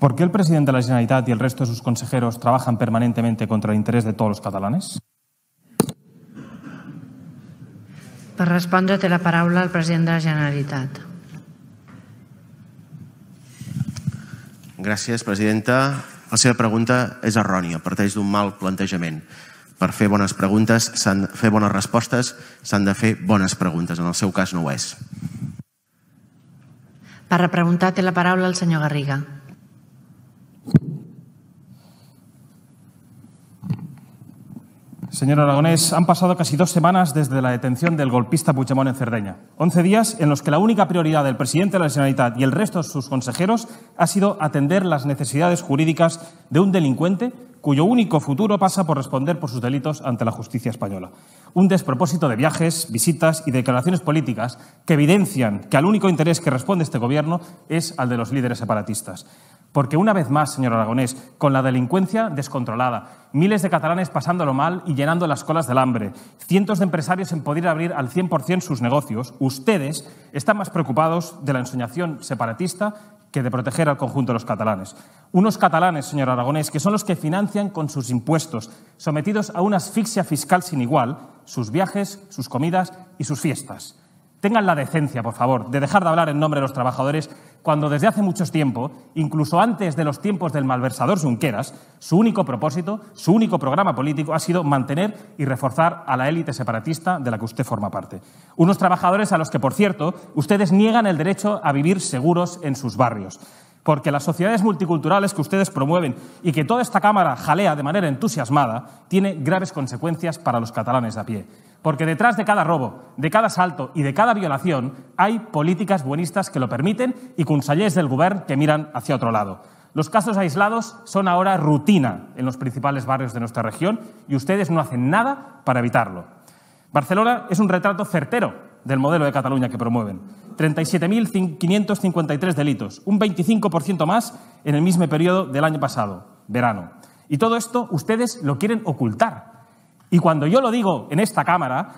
¿Por qué el presidente de la Generalitat y el resto de sus consejeros trabajan permanentemente contra el interés de todos los catalanes? Per respondre té la paraula el president de la Generalitat. Gràcies, presidenta. La seva pregunta és errònia, parteix d'un mal plantejament. Per fer bones preguntes, s'han fer bones respostes, s'han de fer bones preguntes. En el seu cas no ho és. Per repreguntar té la paraula el senyor Garriga. Señor Aragonés, han pasado casi dos semanas desde la detención del golpista Puigdemont en Cerdeña. Once días en los que la única prioridad del presidente de la Generalitat y el resto de sus consejeros ha sido atender las necesidades jurídicas de un delincuente cuyo único futuro pasa por responder por sus delitos ante la justicia española. Un despropósito de viajes, visitas y declaraciones políticas que evidencian que al único interés que responde este Gobierno es al de los líderes separatistas. Porque una vez más, señor Aragonés, con la delincuencia descontrolada, miles de catalanes pasándolo mal y llenando las colas del hambre, cientos de empresarios sin poder abrir al 100% sus negocios, ustedes están más preocupados de la ensoñación separatista que de proteger al conjunto de los catalanes. Unos catalanes, señor Aragonés, que son los que financian con sus impuestos, sometidos a una asfixia fiscal sin igual, sus viajes, sus comidas y sus fiestas. Tengan la decencia, por favor, de dejar de hablar en nombre de los trabajadores cuando desde hace mucho tiempo, incluso antes de los tiempos del malversador Junqueras, su único propósito, su único programa político ha sido mantener y reforzar a la élite separatista de la que usted forma parte. Unos trabajadores a los que, por cierto, ustedes niegan el derecho a vivir seguros en sus barrios. Porque las sociedades multiculturales que ustedes promueven y que toda esta Cámara jalea de manera entusiasmada tiene graves consecuencias para los catalanes de a pie. Porque detrás de cada robo, de cada asalto y de cada violación hay políticas buenistas que lo permiten y consellers del Gobierno que miran hacia otro lado. Los casos aislados son ahora rutina en los principales barrios de nuestra región y ustedes no hacen nada para evitarlo. Barcelona es un retrato certero del modelo de Cataluña que promueven. 37.553 delitos, un 25% más en el mismo periodo del año pasado, verano. Y todo esto ustedes lo quieren ocultar y cuando yo lo digo en esta Cámara,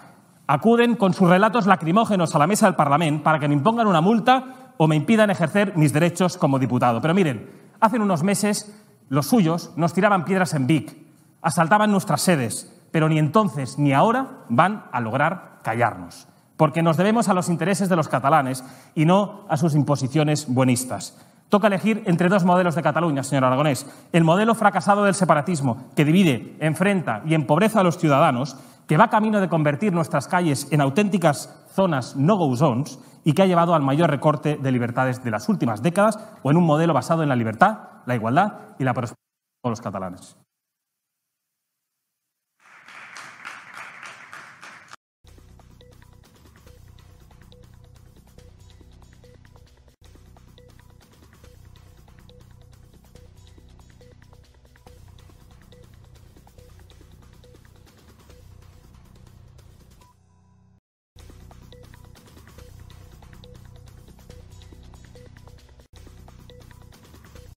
acuden con sus relatos lacrimógenos a la mesa del Parlamento para que me impongan una multa o me impidan ejercer mis derechos como diputado. Pero miren, hace unos meses los suyos nos tiraban piedras en Vic, asaltaban nuestras sedes, pero ni entonces ni ahora van a lograr callarnos, porque nos debemos a los intereses de los catalanes y no a sus imposiciones buenistas. Toca elegir entre dos modelos de Cataluña, señor Aragonés. El modelo fracasado del separatismo, que divide, enfrenta y empobreza a los ciudadanos, que va camino de convertir nuestras calles en auténticas zonas no-go zones y que ha llevado al mayor recorte de libertades de las últimas décadas, o en un modelo basado en la libertad, la igualdad y la prosperidad de los catalanes.